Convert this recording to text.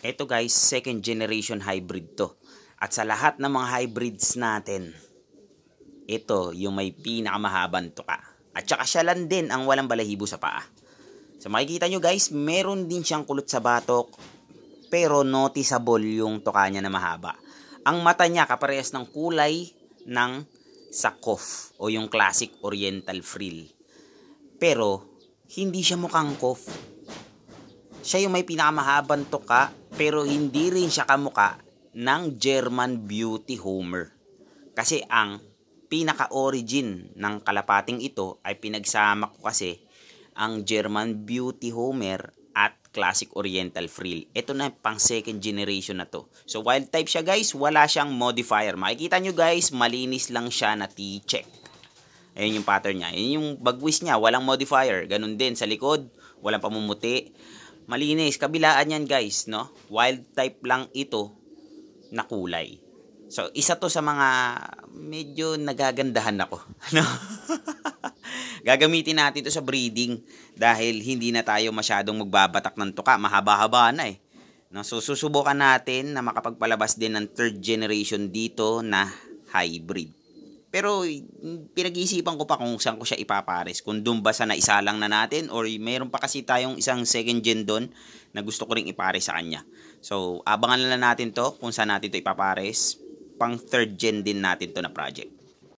Ito guys, second generation hybrid to. At sa lahat ng mga hybrids natin, ito yung may pinakamahabang tuka. At saka siya lang din ang walang balahibo sa paa. So makikita nyo guys, meron din siyang kulot sa batok, pero noticeable yung tuka niya na mahaba. Ang mata niya kaparehas ng kulay ng sakof o yung classic oriental frill. Pero hindi siya mukhang kof. Siya yung may pinakamahabang tuka pero hindi rin siya kamuka ng German Beauty Homer. Kasi ang pinaka-origin ng kalapating ito ay pinagsama ko kasi ang German Beauty Homer at Classic Oriental Frill. Ito na pang second generation na to. So wild type siya guys, wala siyang modifier. Makikita nyo guys, malinis lang siya na T-check. Ayun yung pattern niya. Ayun yung bagwis niya. Walang modifier. Ganun din. Sa likod, walang pamumuti. Malinis. Kabilaan yan guys, no? Wild type lang ito na kulay. So, isa to sa mga medyo nagagandahan ako. Ano? Gagamitin natin ito sa breeding dahil hindi na tayo masyadong magbabatak ng tuka. Mahaba-haba na eh. No, so susubukan natin na makapagpalabas din ng third generation dito na hybrid. Pero pinag-iisipan ko pa kung saan ko siya ipapares. Kung doon ba sa naisa lang na natin or mayroon pa kasi tayong isang second gen doon na gusto ko ring ipares sa kanya. So, abangan na lang natin to kung saan natin to ipapares. Pang third gen din natin to na project.